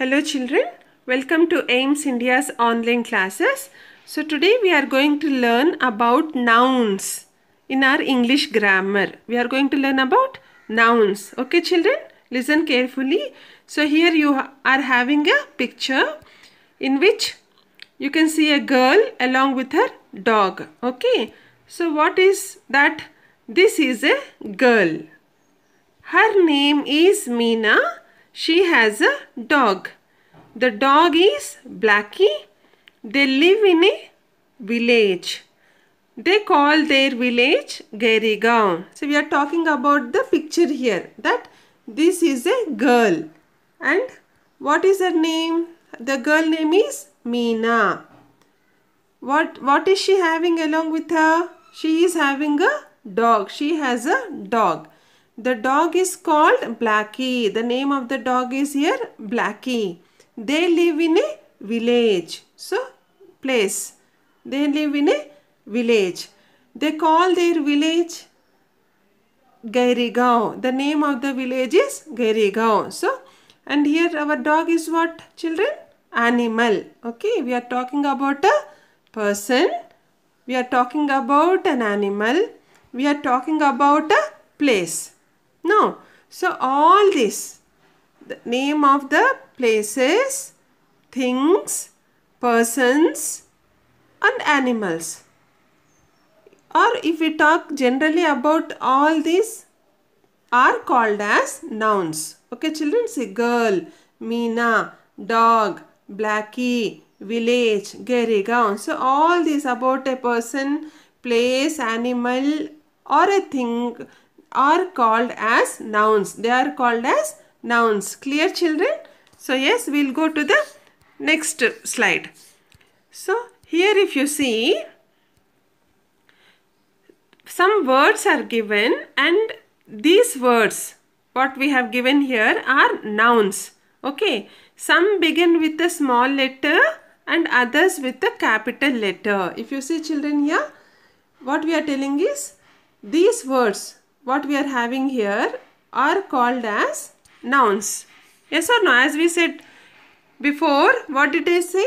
Hello children, welcome to AIMS India's online classes. So today we are going to learn about nouns in our English grammar. We are going to learn about nouns. Okay children, listen carefully. So here you are having a picture in which you can see a girl along with her dog. Okay, so what is that? This is a girl. Her name is Meena. She has a dog. The dog is Blackie. They live in a village. They call their village Gerigaon. So we are talking about the picture here that this is a girl and what is her name? The girl name is Meena. What, what is she having along with her? She is having a dog. She has a dog. The dog is called Blackie. The name of the dog is here Blackie. They live in a village. So, place. They live in a village. They call their village Gairigao. The name of the village is Gairigao. So, and here our dog is what children? Animal. Okay, we are talking about a person. We are talking about an animal. We are talking about a place. Now, so all this the name of the places, things, persons and animals. Or if we talk generally about all these are called as nouns. Okay children, see girl, Meena, dog, Blackie, village, Gerigaon. So all these about a person, place, animal or a thing are called as nouns. They are called as nouns. Clear children? So yes, we'll go to the next slide. So here if you see, some words are given and these words, what we have given here are nouns. Okay, some begin with a small letter and others with a capital letter. If you see children here, what we are telling is these words, what we are having here are called as nouns. Yes or no? As we said before, what did I say?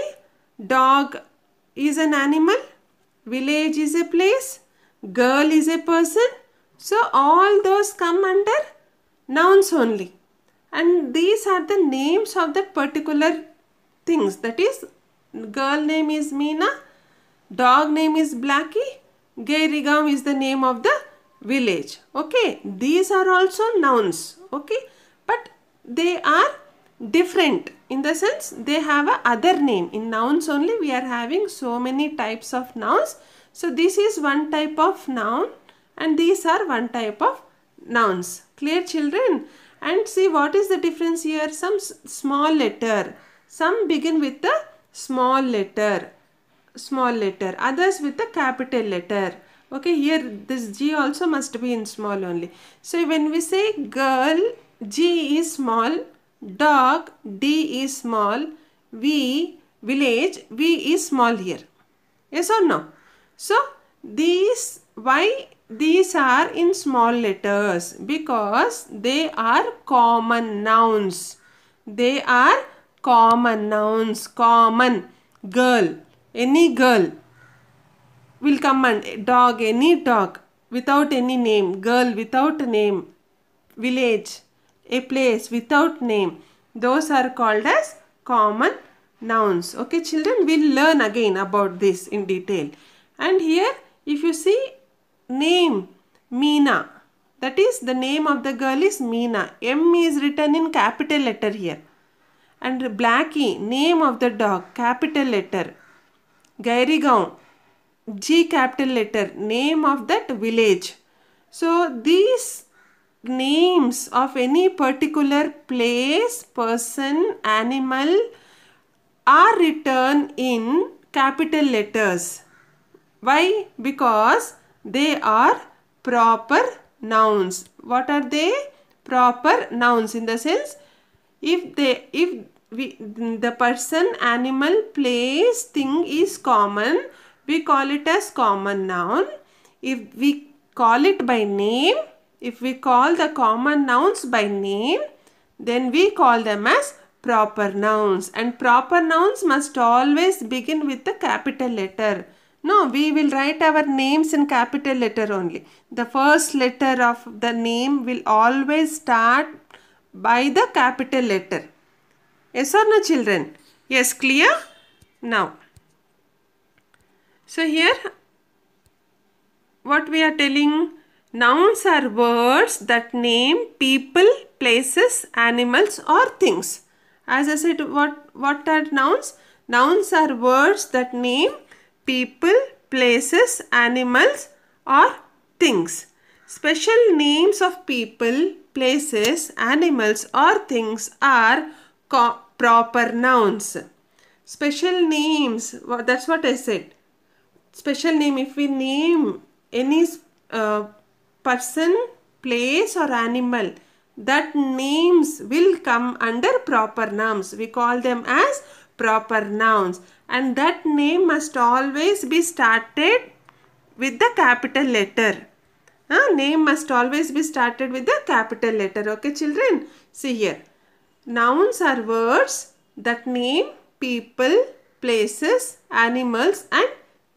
Dog is an animal. Village is a place. Girl is a person. So all those come under nouns only. And these are the names of the particular things. That is, girl name is Meena. Dog name is Blackie. Gairigam is the name of the village. Okay. These are also nouns. Okay but they are different in the sense they have a other name in nouns only we are having so many types of nouns so this is one type of noun and these are one type of nouns clear children and see what is the difference here some small letter some begin with a small letter small letter others with a capital letter okay here this g also must be in small only so when we say girl G is small, dog, D is small, V, village, V is small here. Yes or no? So, these, why these are in small letters? Because they are common nouns. They are common nouns. Common, girl, any girl will come and dog, any dog without any name, girl without name, village, a place without name. Those are called as common nouns. Okay children, we'll learn again about this in detail. And here if you see name Meena. That is the name of the girl is Meena. M is written in capital letter here. And Blackie, name of the dog, capital letter. Gaon, G capital letter, name of that village. So these names of any particular place, person, animal are written in capital letters. Why? Because they are proper nouns. What are they? Proper nouns in the sense if they if we the person, animal, place, thing is common, we call it as common noun. If we call it by name, if we call the common nouns by name, then we call them as proper nouns. And proper nouns must always begin with the capital letter. No, we will write our names in capital letter only. The first letter of the name will always start by the capital letter. Yes or no children? Yes, clear? Now, so here what we are telling Nouns are words that name people, places, animals or things. As I said, what, what are nouns? Nouns are words that name people, places, animals or things. Special names of people, places, animals or things are proper nouns. Special names, that's what I said. Special name, if we name any uh, person, place or animal that names will come under proper nouns. We call them as proper nouns and that name must always be started with the capital letter. Huh? Name must always be started with the capital letter. Okay children? See here. Nouns are words that name people, places, animals and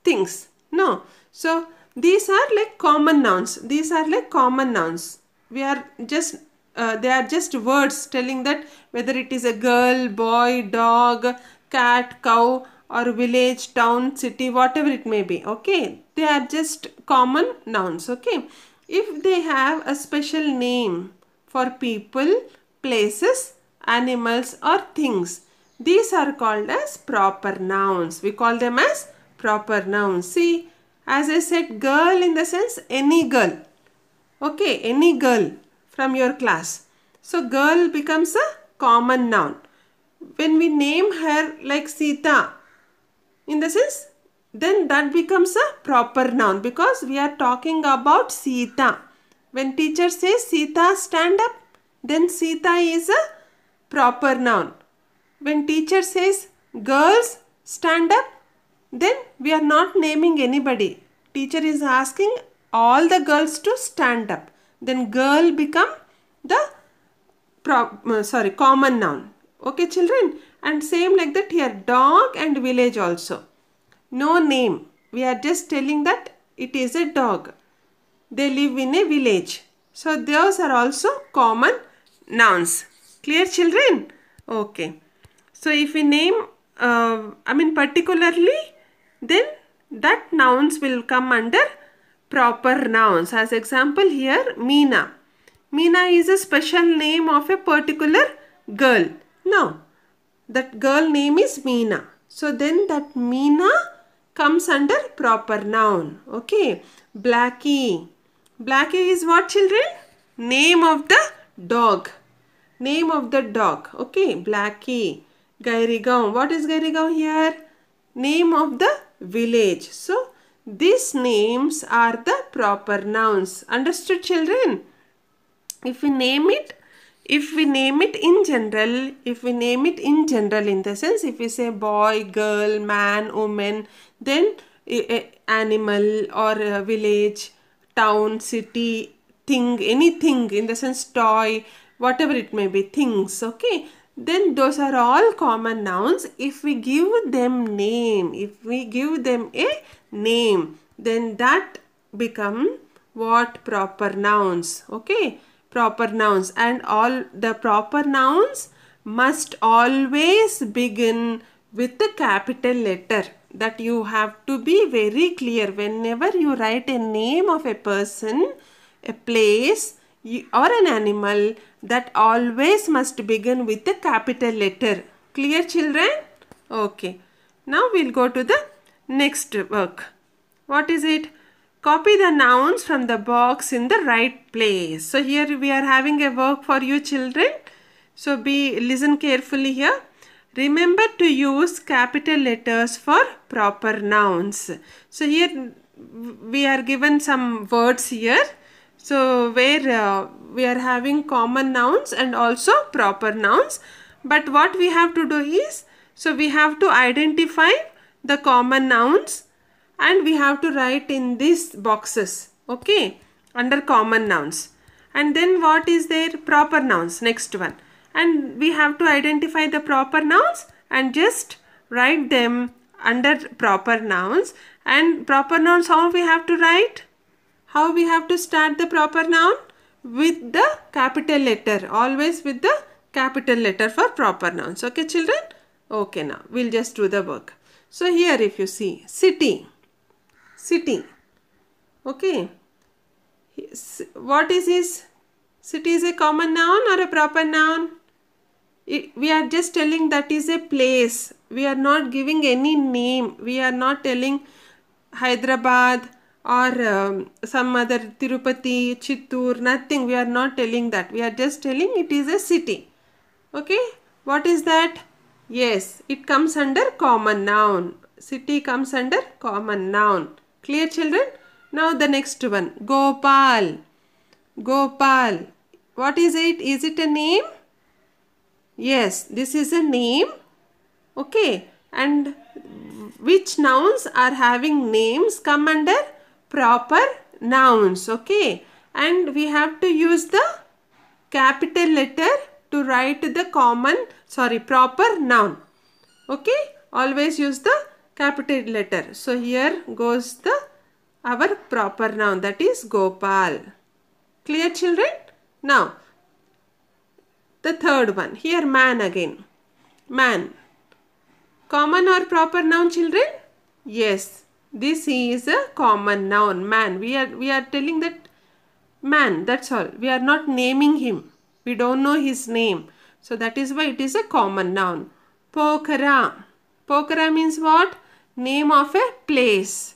things. No. So these are like common nouns. These are like common nouns. We are just uh, they are just words telling that whether it is a girl, boy, dog, cat, cow or village, town, city, whatever it may be. Okay. They are just common nouns. Okay. If they have a special name for people, places, animals or things, these are called as proper nouns. We call them as proper nouns. See, as I said girl in the sense any girl. Okay, any girl from your class. So girl becomes a common noun. When we name her like Sita in the sense then that becomes a proper noun because we are talking about Sita. When teacher says Sita stand up then Sita is a proper noun. When teacher says girls stand up then we are not naming anybody. Teacher is asking all the girls to stand up. Then girl become the pro, uh, sorry common noun. Okay children. And same like that here dog and village also. No name. We are just telling that it is a dog. They live in a village. So those are also common nouns. Clear children? Okay. So if we name, uh, I mean particularly then that nouns will come under proper nouns. As example here, Meena. Meena is a special name of a particular girl. Now, that girl name is Meena. So then that Meena comes under proper noun. Okay. Blackie. Blackie is what children? Name of the dog. Name of the dog. Okay. Blackie. Gairigaon. What is Gairigaon here? Name of the village. So, these names are the proper nouns. Understood children? If we name it, if we name it in general, if we name it in general in the sense, if we say boy, girl, man, woman, then eh, eh, animal or uh, village, town, city, thing, anything in the sense toy, whatever it may be, things, okay? then those are all common nouns if we give them name if we give them a name then that become what proper nouns okay proper nouns and all the proper nouns must always begin with a capital letter that you have to be very clear whenever you write a name of a person a place or an animal that always must begin with a capital letter. Clear children? Okay. Now we'll go to the next work. What is it? Copy the nouns from the box in the right place. So here we are having a work for you children. So be listen carefully here. Remember to use capital letters for proper nouns. So here we are given some words here so where uh, we are having common nouns and also proper nouns. But what we have to do is, so we have to identify the common nouns and we have to write in these boxes, okay, under common nouns. And then what is their proper nouns, next one. And we have to identify the proper nouns and just write them under proper nouns. And proper nouns, how we have to write? How we have to start the proper noun? With the capital letter. Always with the capital letter for proper nouns. Okay children? Okay now. We'll just do the work. So here if you see city. City. Okay. What is this? City is a common noun or a proper noun? we are just telling that is a place. We are not giving any name. We are not telling Hyderabad, or um, some other Tirupati, Chittur, nothing. We are not telling that. We are just telling it is a city. Okay. What is that? Yes, it comes under common noun. City comes under common noun. Clear children? Now the next one. Gopal. Gopal. What is it? Is it a name? Yes, this is a name. Okay. And which nouns are having names come under proper nouns. Okay. And we have to use the capital letter to write the common, sorry, proper noun. Okay. Always use the capital letter. So here goes the our proper noun that is Gopal. Clear children? Now, the third one. Here man again. Man. Common or proper noun children? Yes. This is a common noun, man. We are, we are telling that man, that's all. We are not naming him. We don't know his name. So that is why it is a common noun. Pokhara. Pokhara means what? Name of a place.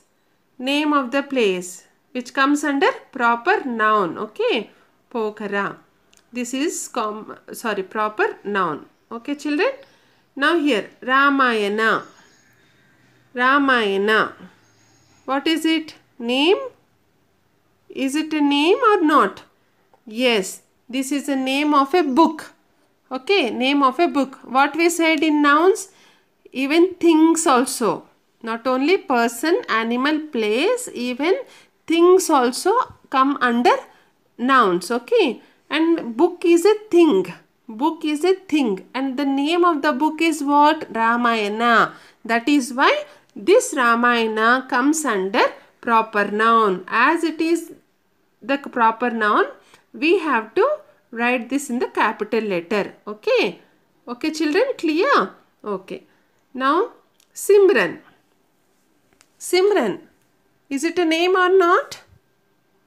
Name of the place which comes under proper noun. Okay. Pokhara. This is com sorry proper noun. Okay children. Now here Ramayana. Ramayana. What is it? Name? Is it a name or not? Yes, this is a name of a book. Okay, name of a book. What we said in nouns? Even things also. Not only person, animal, place, even things also come under nouns. Okay, and book is a thing. Book is a thing and the name of the book is what? Ramayana. That is why this Ramayana comes under proper noun. As it is the proper noun, we have to write this in the capital letter. Okay. Okay children, clear? Okay. Now, Simran. Simran. Is it a name or not?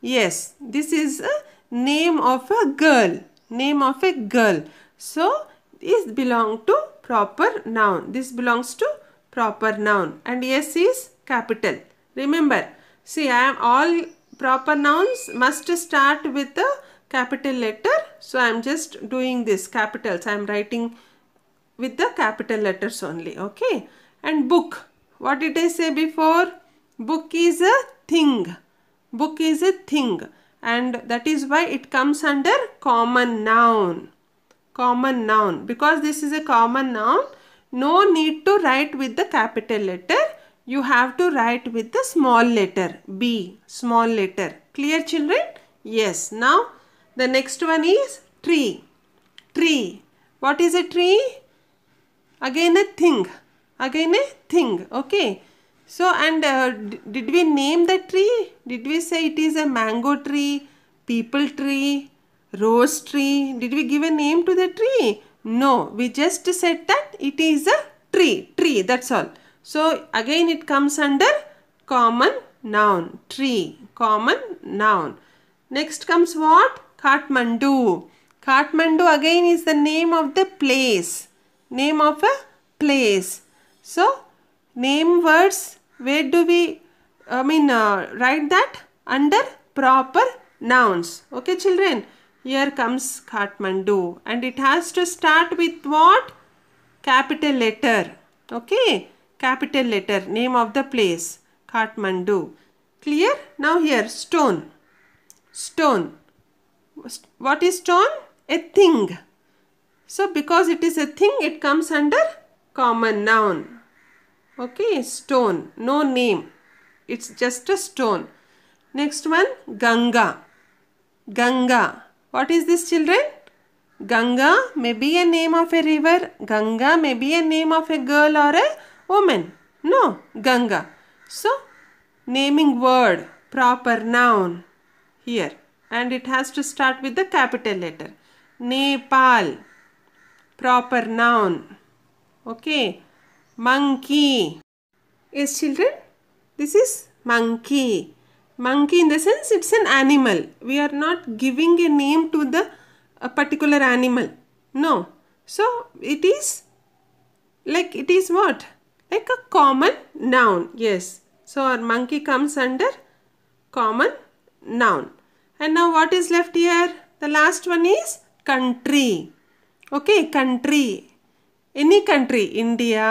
Yes, this is a name of a girl. Name of a girl. So, this belongs to proper noun. This belongs to proper noun and S is capital. Remember, see I am all proper nouns must start with a capital letter. So I am just doing this capitals. I am writing with the capital letters only. Okay. And book. What did I say before? Book is a thing. Book is a thing. And that is why it comes under common noun. Common noun. Because this is a common noun no need to write with the capital letter. You have to write with the small letter. B. Small letter. Clear children? Yes. Now the next one is tree. Tree. What is a tree? Again a thing. Again a thing. Okay. So and uh, did we name the tree? Did we say it is a mango tree, people tree, rose tree? Did we give a name to the tree? No, we just said that it is a tree, tree, that's all. So, again it comes under common noun, tree, common noun. Next comes what? Kathmandu. Kathmandu again is the name of the place, name of a place. So, name words, where do we, I mean, uh, write that? Under proper nouns. Okay, children. Here comes Kathmandu and it has to start with what? Capital letter. Okay. Capital letter. Name of the place. Kathmandu. Clear? Now here stone. Stone. What is stone? A thing. So because it is a thing it comes under common noun. Okay. Stone. No name. It's just a stone. Next one. Ganga. Ganga. What is this children? Ganga may be a name of a river. Ganga may be a name of a girl or a woman. No, Ganga. So, naming word, proper noun here. And it has to start with the capital letter. Nepal, proper noun. Okay. Monkey. Yes, children. This is monkey monkey in the sense it's an animal. We are not giving a name to the a particular animal. No. So it is like it is what? Like a common noun. Yes. So our monkey comes under common noun. And now what is left here? The last one is country. Okay, country. Any country, India,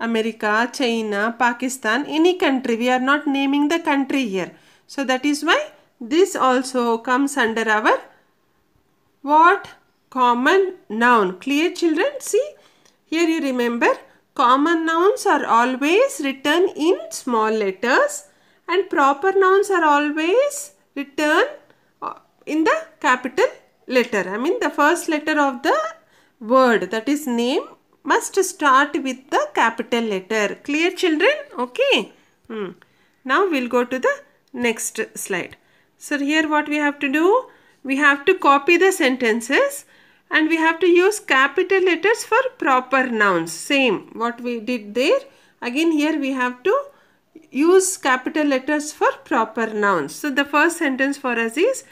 America, China, Pakistan, any country. We are not naming the country here. So that is why this also comes under our what common noun. Clear children? See here you remember common nouns are always written in small letters and proper nouns are always written uh, in the capital letter. I mean the first letter of the word that is name must start with the capital letter. Clear children? Okay. Hmm. Now we'll go to the Next slide. So here what we have to do? We have to copy the sentences and we have to use capital letters for proper nouns. Same what we did there. Again here we have to use capital letters for proper nouns. So the first sentence for us is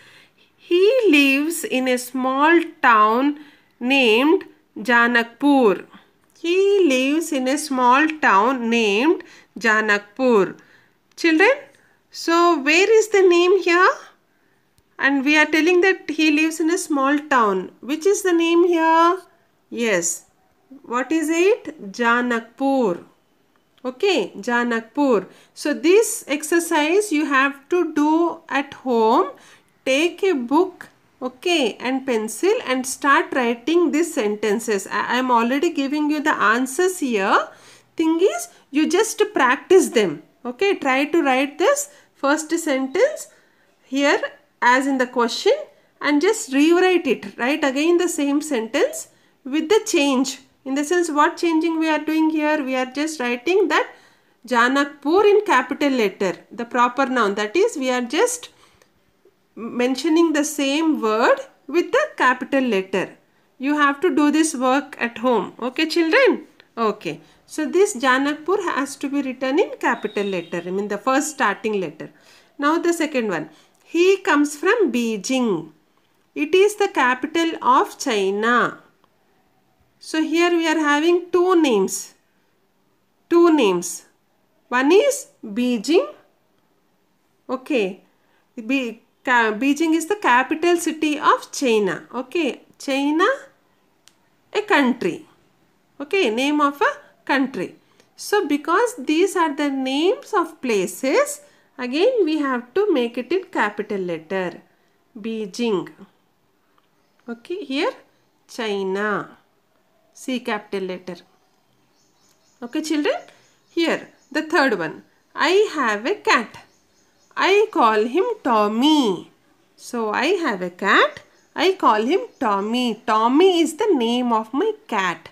He lives in a small town named Janakpur. He lives in a small town named Janakpur. Children, so where is the name here? And we are telling that he lives in a small town. Which is the name here? Yes. What is it? Janakpur. Okay, Janakpur. So this exercise you have to do at home. Take a book okay and pencil and start writing these sentences i am already giving you the answers here thing is you just practice them okay try to write this first sentence here as in the question and just rewrite it. right again the same sentence with the change. In the sense what changing we are doing here? We are just writing that Janakpur in capital letter. The proper noun that is we are just mentioning the same word with the capital letter. You have to do this work at home. Okay children? Okay. So this Janakpur has to be written in capital letter, I mean the first starting letter. Now the second one. He comes from Beijing. It is the capital of China. So here we are having two names. Two names. One is Beijing. Okay. Be Beijing is the capital city of China. Okay. China, a country. Okay. Name of a country. So because these are the names of places, again we have to make it in capital letter. Beijing. Okay, here China. C capital letter. Okay children, here the third one. I have a cat. I call him Tommy. So I have a cat. I call him Tommy. Tommy is the name of my cat.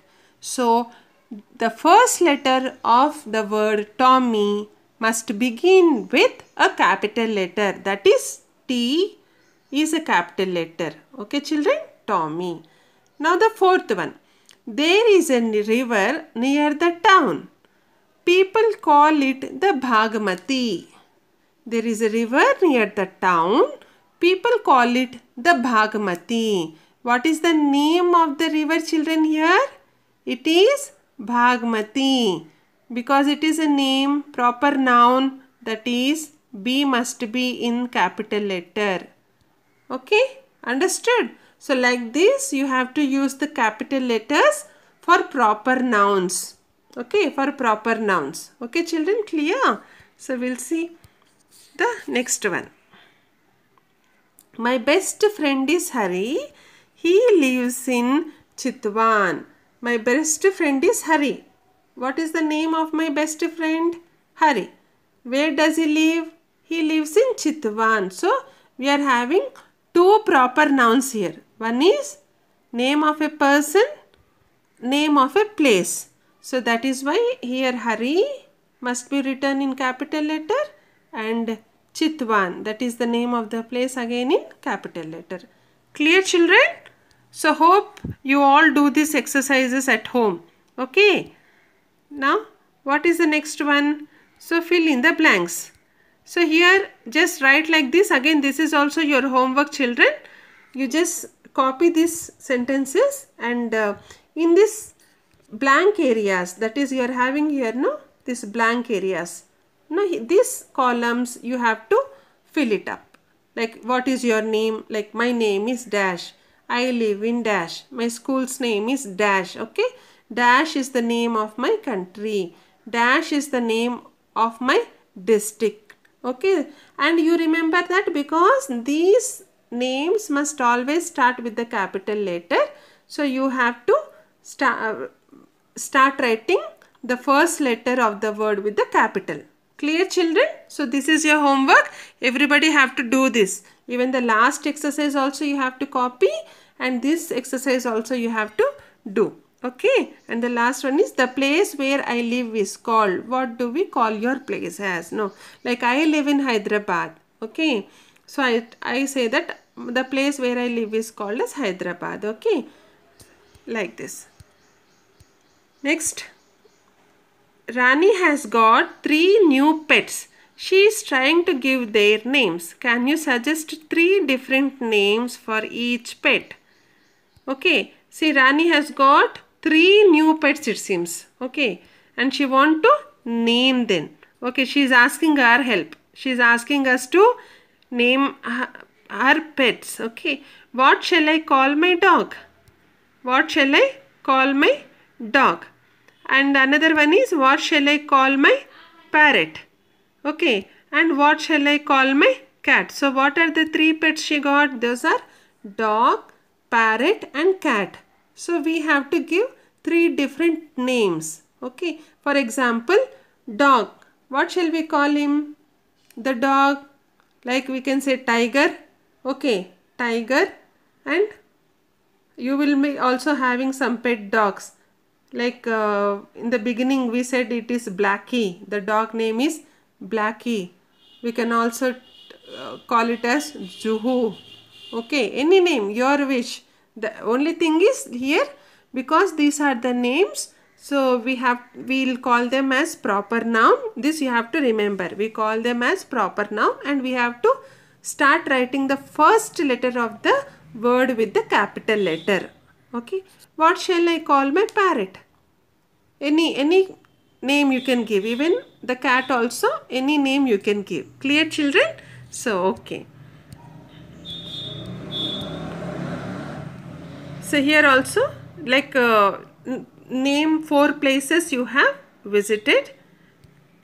So the first letter of the word Tommy must begin with a capital letter. That is T is a capital letter. Okay children? Tommy. Now the fourth one. There is a river near the town. People call it the Bhagmati. There is a river near the town. People call it the Bhagmati. What is the name of the river children here? It is Bhagmati because it is a name, proper noun that is B must be in capital letter. Okay, understood? So like this you have to use the capital letters for proper nouns. Okay, for proper nouns. Okay children, clear? So we'll see the next one. My best friend is Hari. He lives in Chitwan. My best friend is Hari. What is the name of my best friend? Hari. Where does he live? He lives in Chitwan. So, we are having two proper nouns here. One is name of a person, name of a place. So, that is why here Hari must be written in capital letter and Chitwan. That is the name of the place again in capital letter. Clear children? So hope you all do these exercises at home. Okay. Now what is the next one? So fill in the blanks. So here just write like this. Again this is also your homework children. You just copy these sentences and uh, in this blank areas that is you are having here no this blank areas no these columns you have to fill it up like what is your name like my name is dash I live in dash. My school's name is dash. Okay. Dash is the name of my country. Dash is the name of my district. Okay. And you remember that because these names must always start with the capital letter. So you have to start, start writing the first letter of the word with the capital. Clear children? So this is your homework. Everybody have to do this. Even the last exercise also you have to copy and this exercise also you have to do. Okay. And the last one is the place where I live is called. What do we call your place as? No. Like I live in Hyderabad. Okay. So I, I say that the place where I live is called as Hyderabad. Okay. Like this. Next. Rani has got three new pets. She is trying to give their names. Can you suggest three different names for each pet? Okay. See, Rani has got three new pets it seems. Okay. And she want to name them. Okay. She is asking our help. She is asking us to name our her pets. Okay. What shall I call my dog? What shall I call my dog? and another one is what shall I call my parrot okay and what shall I call my cat so what are the three pets she got those are dog parrot and cat so we have to give three different names okay for example dog what shall we call him the dog like we can say tiger okay tiger and you will be also having some pet dogs like uh, in the beginning we said it is Blackie. The dog name is Blackie. We can also uh, call it as Juhu. Okay, any name, your wish. The only thing is here because these are the names so we have we'll call them as proper noun this you have to remember we call them as proper noun and we have to start writing the first letter of the word with the capital letter okay what shall I call my parrot? Any, any name you can give. Even the cat also, any name you can give. Clear children? So, okay. So, here also, like uh, name four places you have visited.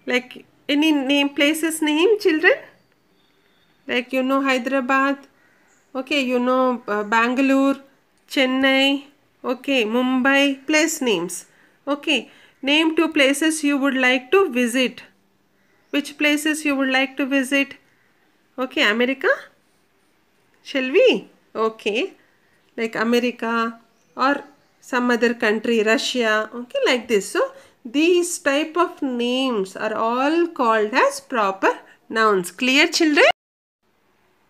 Like any name, places name children? Like you know Hyderabad, okay, you know uh, Bangalore, Chennai, Okay, Mumbai place names. Okay, name two places you would like to visit. Which places you would like to visit? Okay, America? Shall we? Okay, like America or some other country, Russia. Okay, like this. So, these type of names are all called as proper nouns. Clear children?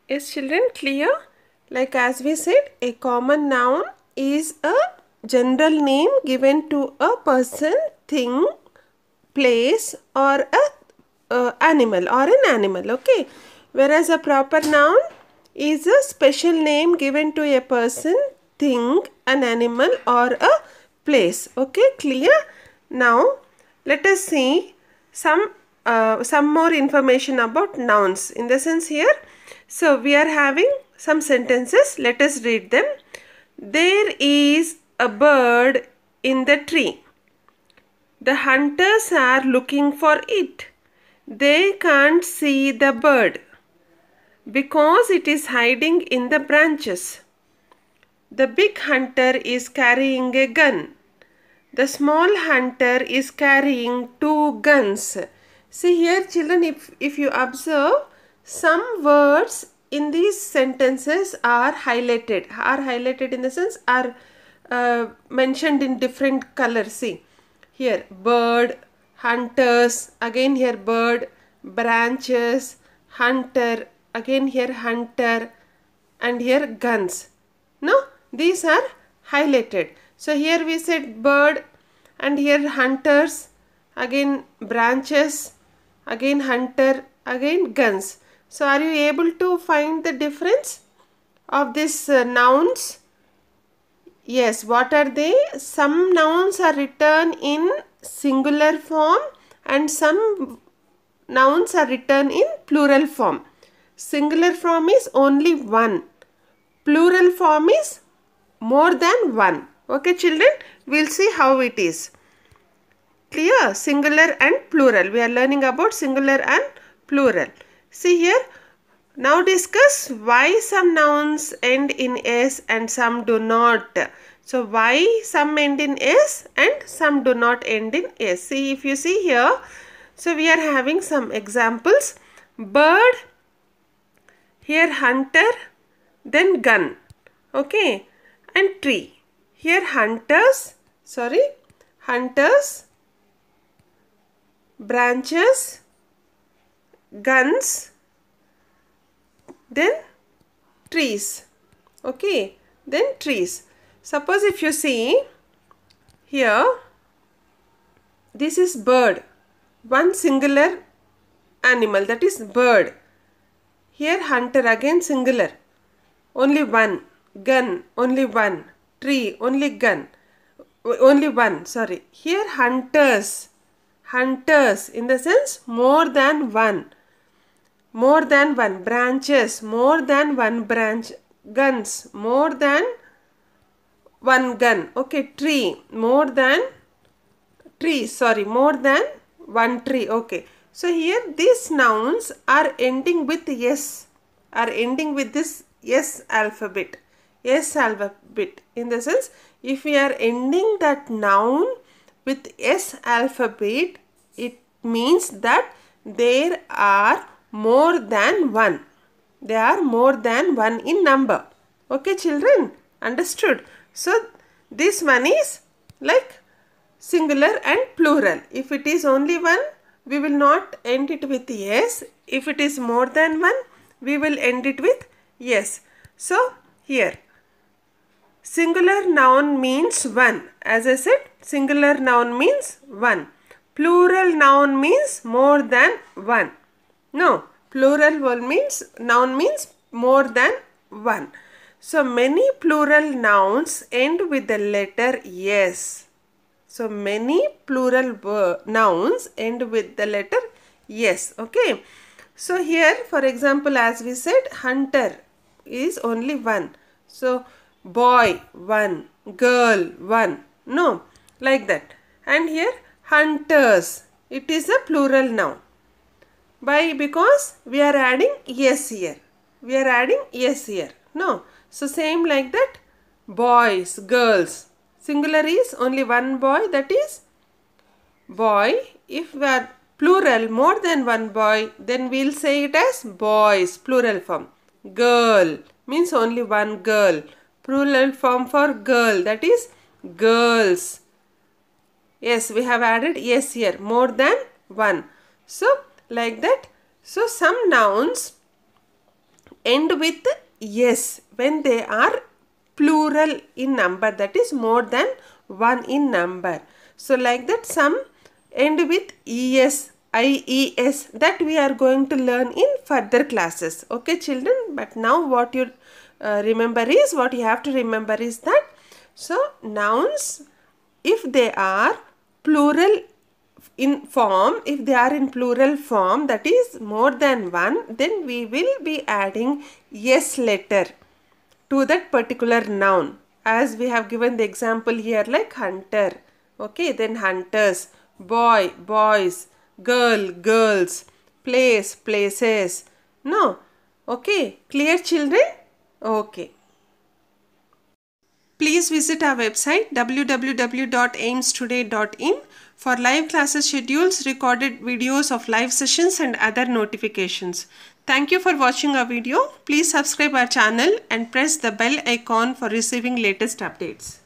Is children clear? Like as we said, a common noun is a general name given to a person, thing, place or a uh, animal or an animal okay whereas a proper noun is a special name given to a person thing an animal or a place okay clear now let us see some uh, some more information about nouns in the sense here so we are having some sentences let us read them there is a bird in the tree. The hunters are looking for it. They can't see the bird because it is hiding in the branches. The big hunter is carrying a gun. The small hunter is carrying two guns. See here children, if, if you observe, some words in these sentences are highlighted are highlighted in the sense are uh, mentioned in different colors see here bird hunters again here bird branches hunter again here hunter and here guns no these are highlighted so here we said bird and here hunters again branches again hunter again guns so are you able to find the difference of these uh, nouns? Yes, what are they? Some nouns are written in singular form and some nouns are written in plural form. Singular form is only one. Plural form is more than one. Okay children, we'll see how it is. Clear? Singular and plural. We are learning about singular and plural. See here, now discuss why some nouns end in s and some do not. So why some end in s and some do not end in s. See if you see here. So we are having some examples. Bird, here hunter, then gun. Okay. And tree. Here hunters, sorry, hunters, branches, guns then trees okay then trees suppose if you see here this is bird one singular animal that is bird here hunter again singular only one gun only one tree only gun only one sorry here hunters hunters in the sense more than one more than one branches more than one branch guns more than one gun okay tree more than tree sorry more than one tree okay so here these nouns are ending with yes are ending with this yes alphabet yes alphabet in the sense if we are ending that noun with s alphabet it means that there are more than 1. They are more than 1 in number. Okay children, understood? So this one is like singular and plural. If it is only one, we will not end it with yes. If it is more than one, we will end it with yes. So here, singular noun means one. As I said, singular noun means one. Plural noun means more than one. No, plural one means, noun means more than one. So many plural nouns end with the letter yes. So many plural nouns end with the letter yes. Okay. So here for example as we said hunter is only one. So boy one, girl one. No, like that. And here hunters. It is a plural noun. Why? Because we are adding yes here. We are adding yes here. No. So same like that. Boys, girls. Singular is only one boy that is boy. If we are plural more than one boy then we'll say it as boys plural form. Girl means only one girl. Plural form for girl that is girls. Yes, we have added yes here more than one. So, like that. So some nouns end with yes when they are plural in number that is more than one in number. So like that some end with es, ies that we are going to learn in further classes. Okay children but now what you uh, remember is what you have to remember is that so nouns if they are plural in form if they are in plural form that is more than one then we will be adding yes letter to that particular noun as we have given the example here like hunter okay then hunters boy boys girl girls place places no okay clear children okay Please visit our website www.aimstoday.in for live classes schedules, recorded videos of live sessions and other notifications. Thank you for watching our video. Please subscribe our channel and press the bell icon for receiving latest updates.